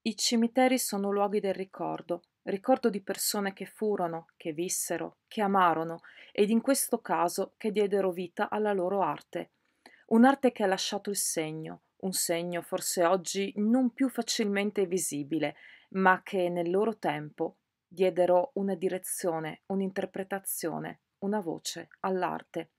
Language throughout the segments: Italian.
I cimiteri sono luoghi del ricordo, ricordo di persone che furono, che vissero, che amarono ed in questo caso che diedero vita alla loro arte. Un'arte che ha lasciato il segno, un segno forse oggi non più facilmente visibile, ma che nel loro tempo diedero una direzione, un'interpretazione, una voce all'arte.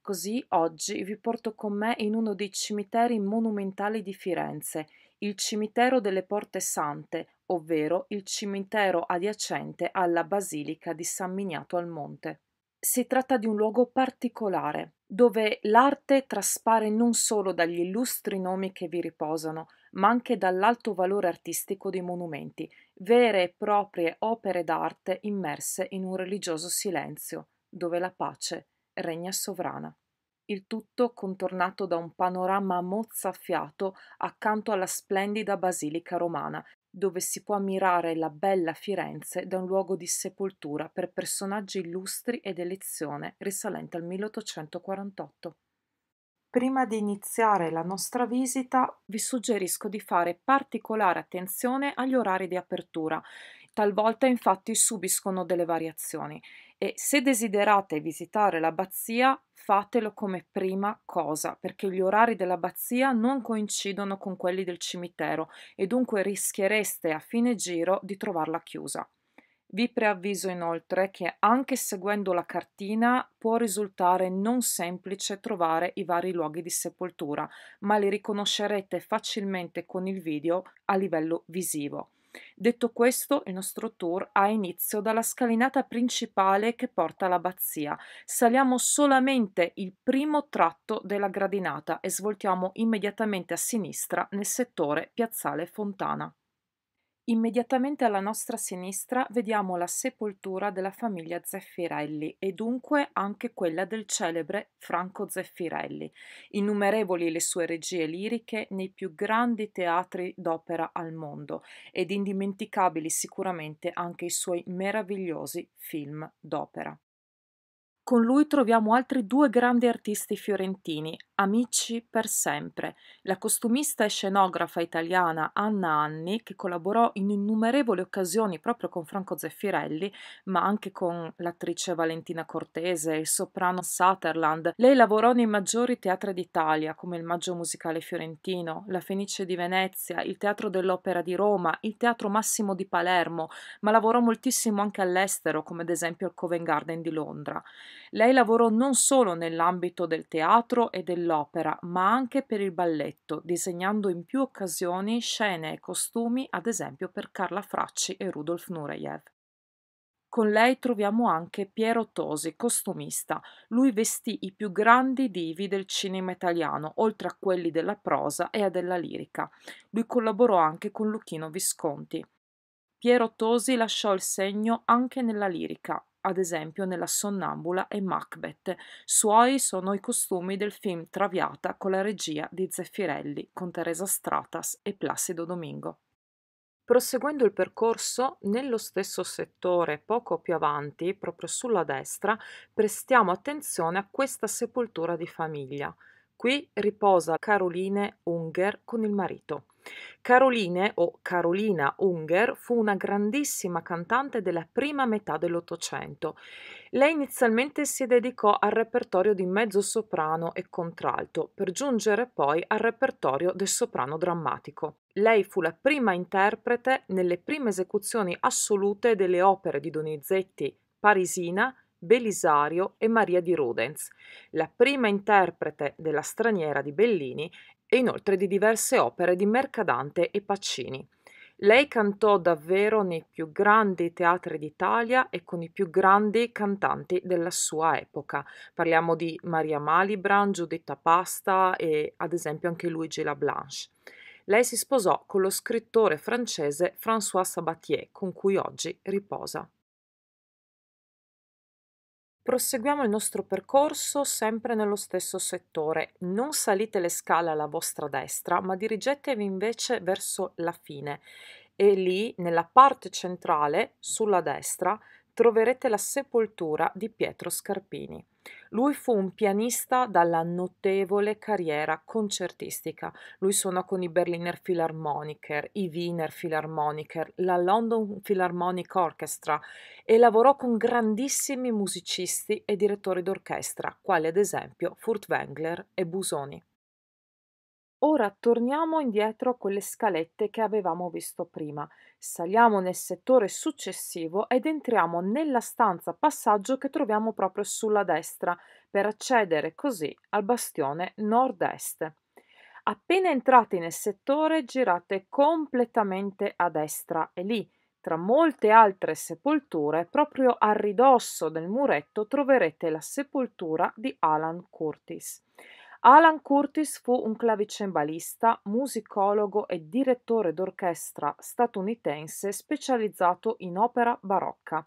Così oggi vi porto con me in uno dei cimiteri monumentali di Firenze, il cimitero delle Porte Sante, ovvero il cimitero adiacente alla Basilica di San Miniato al Monte. Si tratta di un luogo particolare, dove l'arte traspare non solo dagli illustri nomi che vi riposano, ma anche dall'alto valore artistico dei monumenti, vere e proprie opere d'arte immerse in un religioso silenzio, dove la pace regna sovrana il tutto contornato da un panorama mozzafiato accanto alla splendida basilica romana, dove si può ammirare la bella Firenze da un luogo di sepoltura per personaggi illustri ed elezione risalente al 1848. Prima di iniziare la nostra visita, vi suggerisco di fare particolare attenzione agli orari di apertura. Talvolta infatti subiscono delle variazioni e se desiderate visitare l'abbazia, fatelo come prima cosa, perché gli orari dell'abbazia non coincidono con quelli del cimitero e dunque rischiereste a fine giro di trovarla chiusa. Vi preavviso inoltre che anche seguendo la cartina può risultare non semplice trovare i vari luoghi di sepoltura, ma li riconoscerete facilmente con il video a livello visivo. Detto questo, il nostro tour ha inizio dalla scalinata principale che porta all'abbazia. Saliamo solamente il primo tratto della gradinata e svoltiamo immediatamente a sinistra nel settore Piazzale Fontana. Immediatamente alla nostra sinistra vediamo la sepoltura della famiglia Zeffirelli e dunque anche quella del celebre Franco Zeffirelli, innumerevoli le sue regie liriche nei più grandi teatri d'opera al mondo ed indimenticabili sicuramente anche i suoi meravigliosi film d'opera. Con lui troviamo altri due grandi artisti fiorentini, Amici per sempre, la costumista e scenografa italiana Anna Anni, che collaborò in innumerevoli occasioni proprio con Franco Zeffirelli, ma anche con l'attrice Valentina Cortese, il soprano Sutherland. Lei lavorò nei maggiori teatri d'Italia, come il Maggio Musicale Fiorentino, la Fenice di Venezia, il Teatro dell'Opera di Roma, il Teatro Massimo di Palermo, ma lavorò moltissimo anche all'estero, come ad esempio al Covent Garden di Londra. Lei lavorò non solo nell'ambito del teatro e dell'opera, l'opera, ma anche per il balletto, disegnando in più occasioni scene e costumi, ad esempio per Carla Fracci e Rudolf Nureyev. Con lei troviamo anche Piero Tosi, costumista. Lui vestì i più grandi divi del cinema italiano, oltre a quelli della prosa e della lirica. Lui collaborò anche con Luchino Visconti. Piero Tosi lasciò il segno anche nella lirica, ad esempio nella Sonnambula e Macbeth. Suoi sono i costumi del film Traviata con la regia di Zeffirelli con Teresa Stratas e Placido Domingo. Proseguendo il percorso, nello stesso settore, poco più avanti, proprio sulla destra, prestiamo attenzione a questa sepoltura di famiglia. Qui riposa Caroline Unger con il marito. Caroline o Carolina Unger fu una grandissima cantante della prima metà dell'Ottocento. Lei inizialmente si dedicò al repertorio di mezzosoprano e contralto, per giungere poi al repertorio del soprano drammatico. Lei fu la prima interprete nelle prime esecuzioni assolute delle opere di Donizetti, Parisina, Belisario e Maria di Rudens, la prima interprete della straniera di Bellini e inoltre di diverse opere di Mercadante e Pacini. Lei cantò davvero nei più grandi teatri d'Italia e con i più grandi cantanti della sua epoca. Parliamo di Maria Malibran, Giuditta Pasta e ad esempio anche Luigi La Blanche. Lei si sposò con lo scrittore francese François Sabatier, con cui oggi riposa. Proseguiamo il nostro percorso sempre nello stesso settore. Non salite le scale alla vostra destra, ma dirigetevi invece verso la fine e lì, nella parte centrale, sulla destra, troverete la sepoltura di Pietro Scarpini. Lui fu un pianista dalla notevole carriera concertistica. Lui suonò con i Berliner Philharmoniker, i Wiener Philharmoniker, la London Philharmonic Orchestra e lavorò con grandissimi musicisti e direttori d'orchestra, quali ad esempio Furtwängler e Busoni. Ora torniamo indietro a quelle scalette che avevamo visto prima, saliamo nel settore successivo ed entriamo nella stanza passaggio che troviamo proprio sulla destra per accedere così al bastione nord-est. Appena entrati nel settore girate completamente a destra e lì, tra molte altre sepolture, proprio a ridosso del muretto troverete la sepoltura di Alan Curtis. Alan Curtis fu un clavicembalista, musicologo e direttore d'orchestra statunitense specializzato in opera barocca.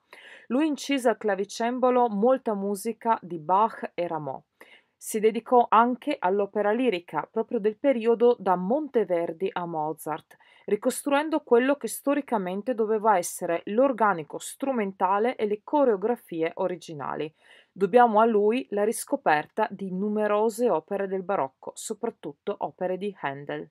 Lui incise al clavicembalo molta musica di Bach e Rameau. Si dedicò anche all'opera lirica, proprio del periodo da Monteverdi a Mozart, ricostruendo quello che storicamente doveva essere l'organico strumentale e le coreografie originali. Dobbiamo a lui la riscoperta di numerose opere del barocco, soprattutto opere di Handel.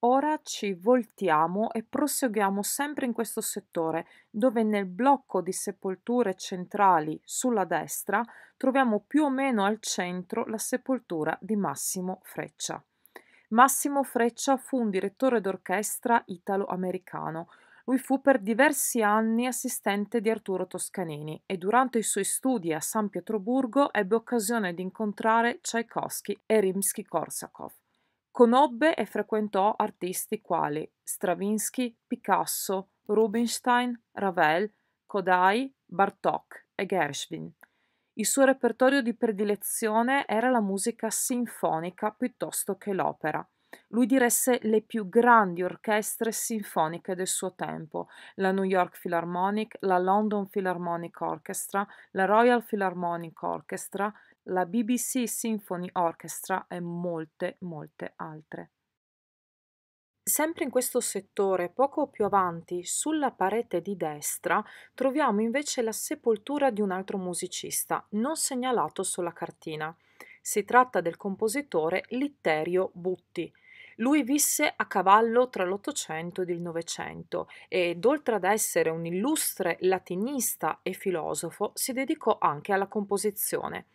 Ora ci voltiamo e proseguiamo sempre in questo settore, dove nel blocco di sepolture centrali sulla destra troviamo più o meno al centro la sepoltura di Massimo Freccia. Massimo Freccia fu un direttore d'orchestra italo-americano, lui fu per diversi anni assistente di Arturo Toscanini e durante i suoi studi a San Pietroburgo ebbe occasione di incontrare Tchaikovsky e Rimsky-Korsakov. Conobbe e frequentò artisti quali Stravinsky, Picasso, Rubinstein, Ravel, Kodai, Bartok e Gershwin. Il suo repertorio di predilezione era la musica sinfonica piuttosto che l'opera. Lui diresse le più grandi orchestre sinfoniche del suo tempo, la New York Philharmonic, la London Philharmonic Orchestra, la Royal Philharmonic Orchestra, la BBC Symphony Orchestra e molte, molte altre. Sempre in questo settore, poco più avanti, sulla parete di destra, troviamo invece la sepoltura di un altro musicista, non segnalato sulla cartina. Si tratta del compositore Litterio Butti, lui visse a cavallo tra l'Ottocento ed il Novecento ed oltre ad essere un illustre latinista e filosofo si dedicò anche alla composizione.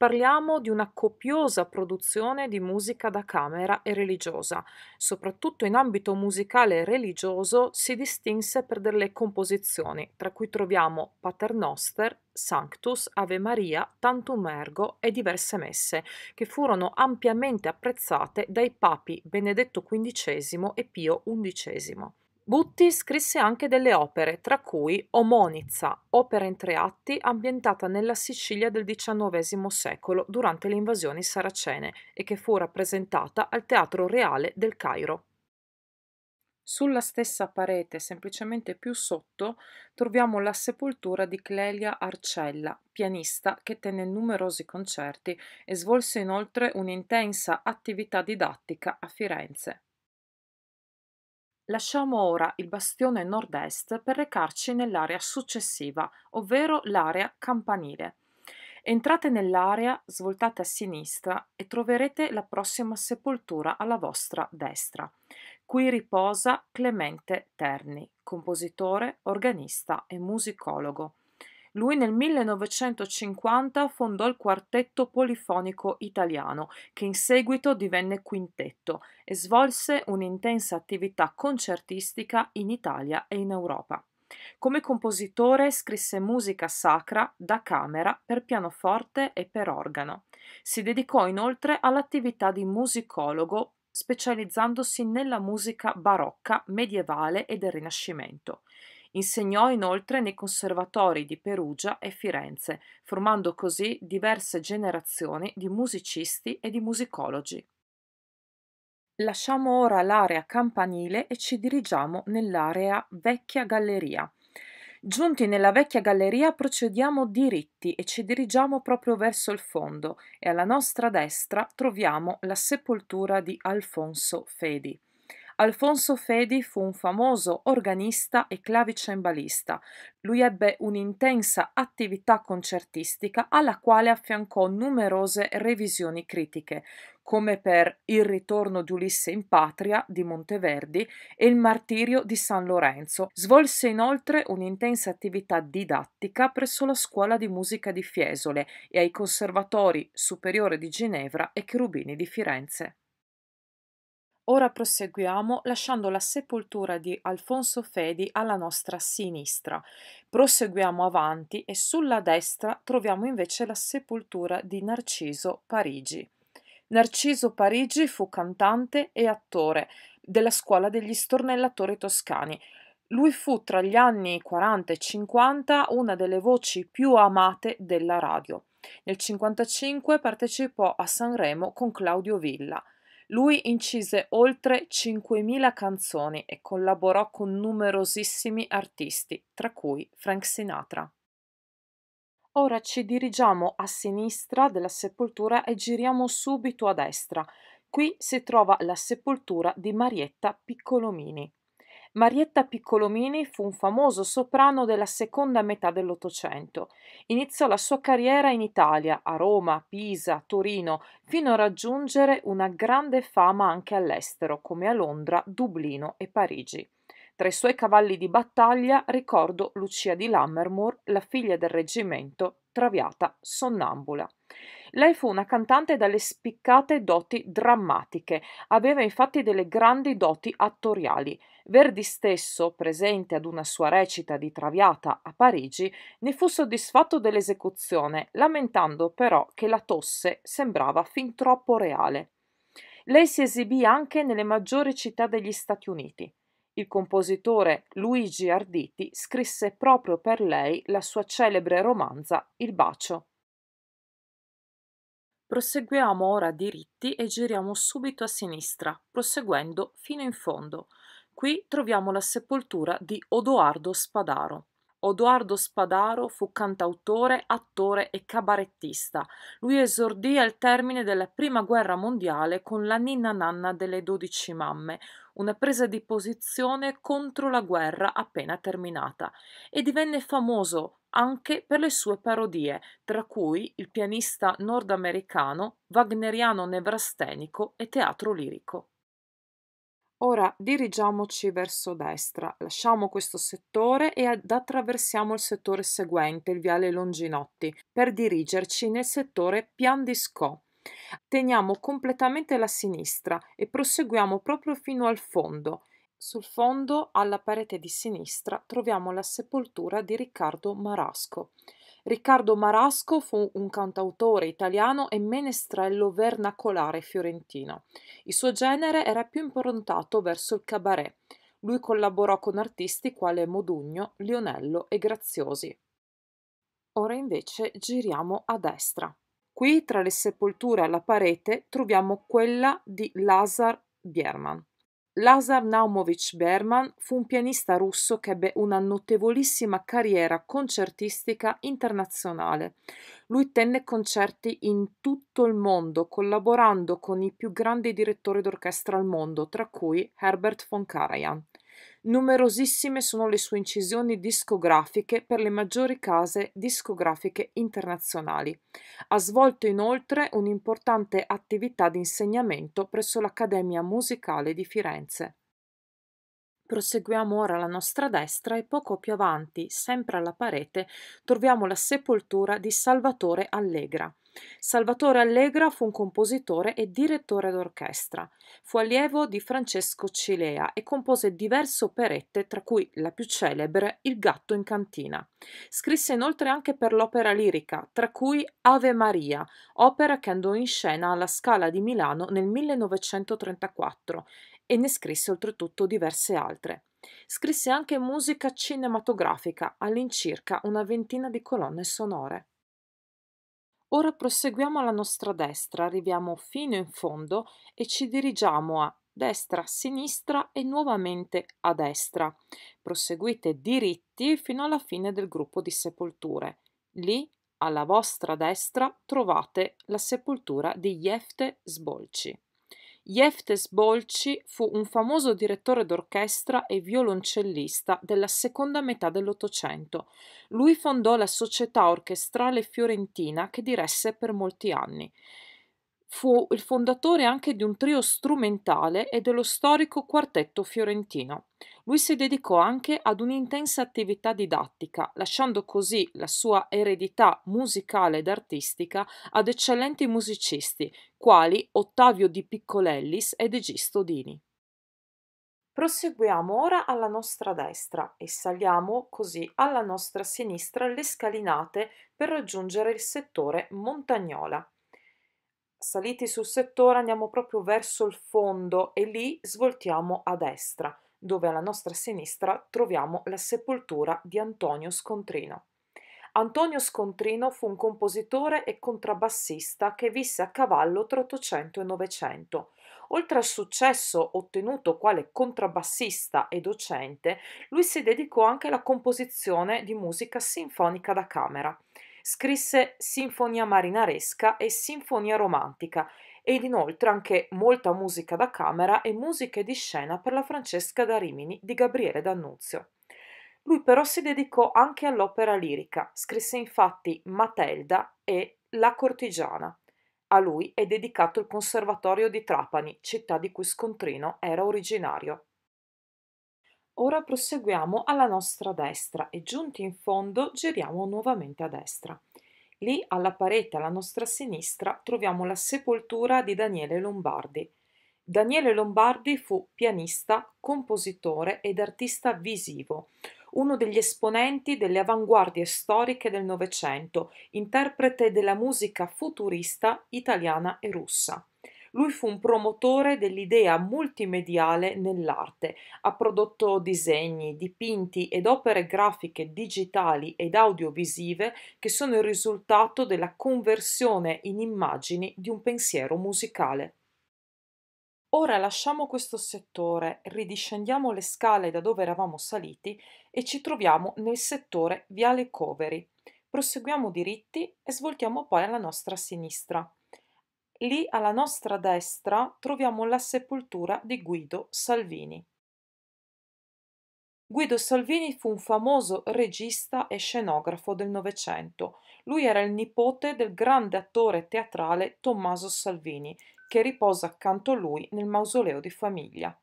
Parliamo di una copiosa produzione di musica da camera e religiosa. Soprattutto in ambito musicale e religioso si distinse per delle composizioni, tra cui troviamo Paternoster, Sanctus, Ave Maria, Tantum Ergo e diverse messe, che furono ampiamente apprezzate dai papi Benedetto XV e Pio XI. Butti scrisse anche delle opere, tra cui Omonizza, opera in tre atti ambientata nella Sicilia del XIX secolo durante le invasioni saracene e che fu rappresentata al Teatro Reale del Cairo. Sulla stessa parete, semplicemente più sotto, troviamo la sepoltura di Clelia Arcella, pianista che tenne numerosi concerti e svolse inoltre un'intensa attività didattica a Firenze. Lasciamo ora il bastione nord-est per recarci nell'area successiva, ovvero l'area campanile. Entrate nell'area, svoltate a sinistra e troverete la prossima sepoltura alla vostra destra. Qui riposa Clemente Terni, compositore, organista e musicologo. Lui nel 1950 fondò il quartetto polifonico italiano, che in seguito divenne quintetto e svolse un'intensa attività concertistica in Italia e in Europa. Come compositore scrisse musica sacra da camera per pianoforte e per organo. Si dedicò inoltre all'attività di musicologo specializzandosi nella musica barocca, medievale e del Rinascimento. Insegnò inoltre nei conservatori di Perugia e Firenze, formando così diverse generazioni di musicisti e di musicologi. Lasciamo ora l'area campanile e ci dirigiamo nell'area vecchia galleria. Giunti nella vecchia galleria procediamo diritti e ci dirigiamo proprio verso il fondo e alla nostra destra troviamo la sepoltura di Alfonso Fedi. Alfonso Fedi fu un famoso organista e clavicembalista. Lui ebbe un'intensa attività concertistica alla quale affiancò numerose revisioni critiche, come per Il ritorno di Ulisse in patria di Monteverdi e Il martirio di San Lorenzo. Svolse inoltre un'intensa attività didattica presso la Scuola di Musica di Fiesole e ai Conservatori Superiore di Ginevra e Cherubini di Firenze. Ora proseguiamo lasciando la sepoltura di Alfonso Fedi alla nostra sinistra. Proseguiamo avanti e sulla destra troviamo invece la sepoltura di Narciso Parigi. Narciso Parigi fu cantante e attore della scuola degli stornellatori toscani. Lui fu tra gli anni 40 e 50 una delle voci più amate della radio. Nel 1955 partecipò a Sanremo con Claudio Villa. Lui incise oltre 5.000 canzoni e collaborò con numerosissimi artisti, tra cui Frank Sinatra. Ora ci dirigiamo a sinistra della sepoltura e giriamo subito a destra. Qui si trova la sepoltura di Marietta Piccolomini. Marietta Piccolomini fu un famoso soprano della seconda metà dell'Ottocento. Iniziò la sua carriera in Italia, a Roma, Pisa, Torino, fino a raggiungere una grande fama anche all'estero, come a Londra, Dublino e Parigi. Tra i suoi cavalli di battaglia ricordo Lucia di Lammermoor, la figlia del reggimento, traviata sonnambula. Lei fu una cantante dalle spiccate doti drammatiche, aveva infatti delle grandi doti attoriali. Verdi stesso, presente ad una sua recita di Traviata a Parigi, ne fu soddisfatto dell'esecuzione, lamentando però che la tosse sembrava fin troppo reale. Lei si esibì anche nelle maggiori città degli Stati Uniti. Il compositore Luigi Arditi scrisse proprio per lei la sua celebre romanza Il bacio. Proseguiamo ora diritti e giriamo subito a sinistra, proseguendo fino in fondo. Qui troviamo la sepoltura di Odoardo Spadaro. Odoardo Spadaro fu cantautore, attore e cabarettista. Lui esordì al termine della Prima Guerra Mondiale con la Ninna Nanna delle Dodici Mamme, una presa di posizione contro la guerra appena terminata, e divenne famoso anche per le sue parodie, tra cui il pianista nordamericano, wagneriano nevrastenico e teatro lirico. Ora dirigiamoci verso destra, lasciamo questo settore e ad attraversiamo il settore seguente, il viale Longinotti, per dirigerci nel settore Pian di Scò. Teniamo completamente la sinistra e proseguiamo proprio fino al fondo. Sul fondo, alla parete di sinistra, troviamo la sepoltura di Riccardo Marasco. Riccardo Marasco fu un cantautore italiano e menestrello vernacolare fiorentino. Il suo genere era più improntato verso il cabaret. Lui collaborò con artisti quali Modugno, Lionello e Graziosi. Ora invece giriamo a destra. Qui tra le sepolture alla parete troviamo quella di Lazar Bierman. Lazar Naumovich Berman fu un pianista russo che ebbe una notevolissima carriera concertistica internazionale. Lui tenne concerti in tutto il mondo, collaborando con i più grandi direttori d'orchestra al mondo, tra cui Herbert von Karajan. Numerosissime sono le sue incisioni discografiche per le maggiori case discografiche internazionali. Ha svolto inoltre un'importante attività di insegnamento presso l'Accademia Musicale di Firenze. Proseguiamo ora alla nostra destra e poco più avanti, sempre alla parete, troviamo la sepoltura di Salvatore Allegra. Salvatore Allegra fu un compositore e direttore d'orchestra. Fu allievo di Francesco Cilea e compose diverse operette, tra cui la più celebre Il gatto in cantina. Scrisse inoltre anche per l'opera lirica, tra cui Ave Maria, opera che andò in scena alla Scala di Milano nel 1934 e ne scrisse oltretutto diverse altre. Scrisse anche musica cinematografica, all'incirca una ventina di colonne sonore. Ora proseguiamo alla nostra destra, arriviamo fino in fondo e ci dirigiamo a destra, sinistra e nuovamente a destra. Proseguite diritti fino alla fine del gruppo di sepolture. Lì, alla vostra destra, trovate la sepoltura di Jefte Sbolci. Jeftes Bolci fu un famoso direttore d'orchestra e violoncellista della seconda metà dell'Ottocento. Lui fondò la Società Orchestrale Fiorentina che diresse per molti anni. Fu il fondatore anche di un trio strumentale e dello storico quartetto fiorentino. Lui si dedicò anche ad un'intensa attività didattica, lasciando così la sua eredità musicale ed artistica ad eccellenti musicisti quali Ottavio di Piccolellis ed Egisto Dini. Proseguiamo ora alla nostra destra e saliamo così alla nostra sinistra le scalinate per raggiungere il settore Montagnola. Saliti sul settore andiamo proprio verso il fondo e lì svoltiamo a destra, dove alla nostra sinistra troviamo la sepoltura di Antonio Scontrino. Antonio Scontrino fu un compositore e contrabbassista che visse a cavallo tra 800 e 900. Oltre al successo ottenuto quale contrabbassista e docente, lui si dedicò anche alla composizione di musica sinfonica da camera. Scrisse Sinfonia marinaresca e Sinfonia romantica ed inoltre anche molta musica da camera e musiche di scena per la Francesca da Rimini di Gabriele D'Annunzio. Lui però si dedicò anche all'opera lirica, scrisse infatti Matelda e La cortigiana. A lui è dedicato il Conservatorio di Trapani, città di cui Scontrino era originario. Ora proseguiamo alla nostra destra e giunti in fondo giriamo nuovamente a destra. Lì alla parete alla nostra sinistra troviamo la sepoltura di Daniele Lombardi. Daniele Lombardi fu pianista, compositore ed artista visivo, uno degli esponenti delle avanguardie storiche del Novecento, interprete della musica futurista italiana e russa. Lui fu un promotore dell'idea multimediale nell'arte, ha prodotto disegni, dipinti ed opere grafiche digitali ed audiovisive che sono il risultato della conversione in immagini di un pensiero musicale. Ora lasciamo questo settore, ridiscendiamo le scale da dove eravamo saliti e ci troviamo nel settore Viale Coveri. Proseguiamo diritti e svoltiamo poi alla nostra sinistra. Lì alla nostra destra troviamo la sepoltura di Guido Salvini. Guido Salvini fu un famoso regista e scenografo del Novecento. Lui era il nipote del grande attore teatrale Tommaso Salvini, che riposa accanto a lui nel mausoleo di famiglia.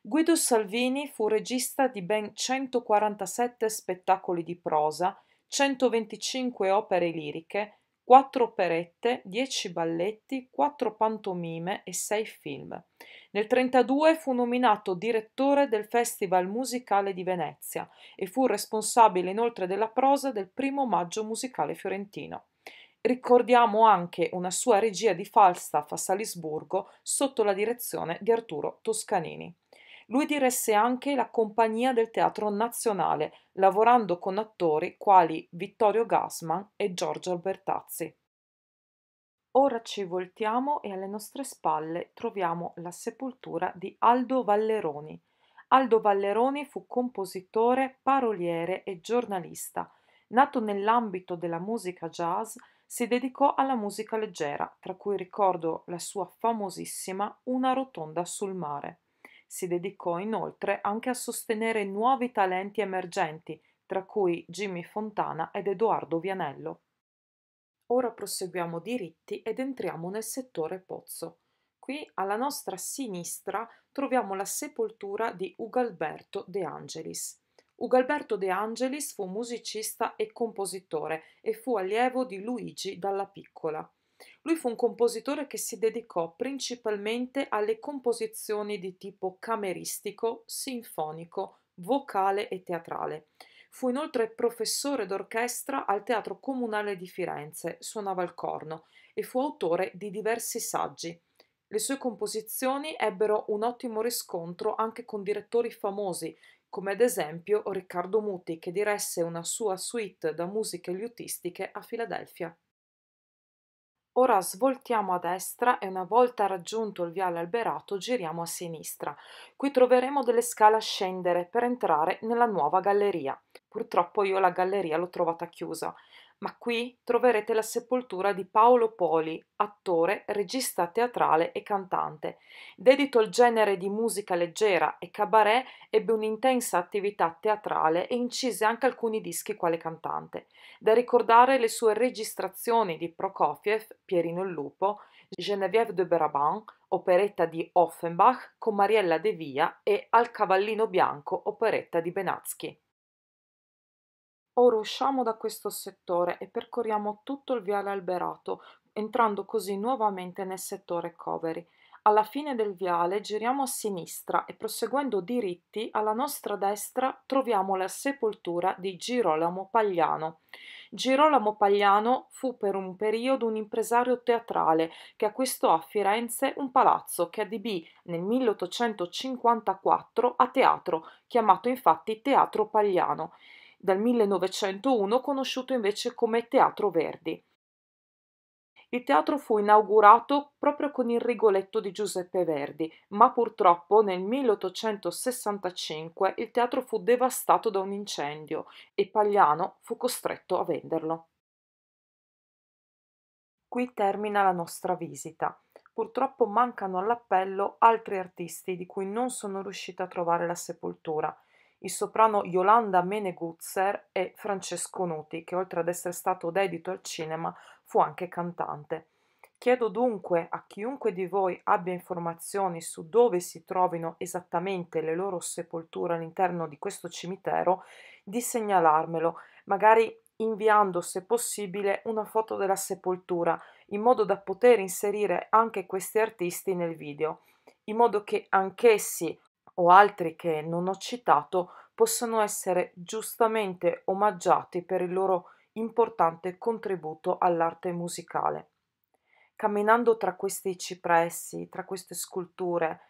Guido Salvini fu regista di ben 147 spettacoli di prosa, 125 opere liriche, 4 operette, 10 balletti, 4 pantomime e 6 film. Nel 1932 fu nominato direttore del Festival Musicale di Venezia e fu responsabile inoltre della prosa del primo maggio musicale fiorentino. Ricordiamo anche una sua regia di Falstaff a Salisburgo sotto la direzione di Arturo Toscanini. Lui diresse anche la compagnia del Teatro Nazionale, lavorando con attori quali Vittorio Gassman e Giorgio Albertazzi. Ora ci voltiamo e alle nostre spalle troviamo la sepoltura di Aldo Valleroni. Aldo Valleroni fu compositore, paroliere e giornalista. Nato nell'ambito della musica jazz, si dedicò alla musica leggera, tra cui ricordo la sua famosissima Una rotonda sul mare. Si dedicò inoltre anche a sostenere nuovi talenti emergenti, tra cui Jimmy Fontana ed Edoardo Vianello. Ora proseguiamo diritti ed entriamo nel settore pozzo. Qui alla nostra sinistra troviamo la sepoltura di Ugalberto De Angelis. Ugalberto De Angelis fu musicista e compositore e fu allievo di Luigi Dalla Piccola. Lui fu un compositore che si dedicò principalmente alle composizioni di tipo cameristico, sinfonico, vocale e teatrale. Fu inoltre professore d'orchestra al Teatro Comunale di Firenze, suonava il corno e fu autore di diversi saggi. Le sue composizioni ebbero un ottimo riscontro anche con direttori famosi come ad esempio Riccardo Muti che diresse una sua suite da musiche liutistiche a Filadelfia. Ora svoltiamo a destra e una volta raggiunto il viale alberato giriamo a sinistra. Qui troveremo delle scale a scendere per entrare nella nuova galleria. Purtroppo io la galleria l'ho trovata chiusa ma qui troverete la sepoltura di Paolo Poli, attore, regista teatrale e cantante. Dedito al genere di musica leggera e cabaret, ebbe un'intensa attività teatrale e incise anche alcuni dischi quale cantante. Da ricordare le sue registrazioni di Prokofiev, Pierino il Lupo, Geneviève de Beraban, operetta di Offenbach con Mariella De Via e Al Cavallino Bianco, operetta di Benatzky. Ora usciamo da questo settore e percorriamo tutto il viale alberato, entrando così nuovamente nel settore Coveri. Alla fine del viale giriamo a sinistra e proseguendo diritti alla nostra destra troviamo la sepoltura di Girolamo Pagliano. Girolamo Pagliano fu per un periodo un impresario teatrale che acquistò a Firenze un palazzo che adibì nel 1854 a teatro, chiamato infatti Teatro Pagliano dal 1901 conosciuto invece come Teatro Verdi. Il teatro fu inaugurato proprio con il Rigoletto di Giuseppe Verdi, ma purtroppo nel 1865 il teatro fu devastato da un incendio e Pagliano fu costretto a venderlo. Qui termina la nostra visita. Purtroppo mancano all'appello altri artisti di cui non sono riuscita a trovare la sepoltura, il soprano Yolanda Meneguzzer e Francesco Nuti, che oltre ad essere stato dedito al cinema fu anche cantante. Chiedo dunque a chiunque di voi abbia informazioni su dove si trovino esattamente le loro sepolture all'interno di questo cimitero di segnalarmelo, magari inviando se possibile una foto della sepoltura, in modo da poter inserire anche questi artisti nel video, in modo che anch'essi o altri che non ho citato possono essere giustamente omaggiati per il loro importante contributo all'arte musicale. Camminando tra questi cipressi, tra queste sculture,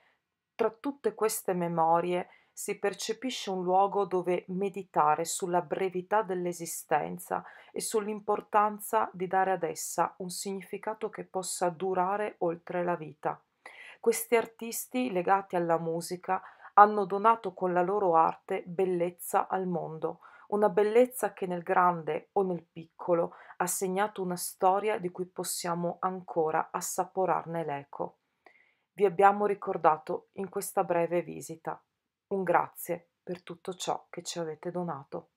tra tutte queste memorie, si percepisce un luogo dove meditare sulla brevità dell'esistenza e sull'importanza di dare ad essa un significato che possa durare oltre la vita. Questi artisti legati alla musica hanno donato con la loro arte bellezza al mondo, una bellezza che nel grande o nel piccolo ha segnato una storia di cui possiamo ancora assaporarne l'eco. Vi abbiamo ricordato in questa breve visita. Un grazie per tutto ciò che ci avete donato.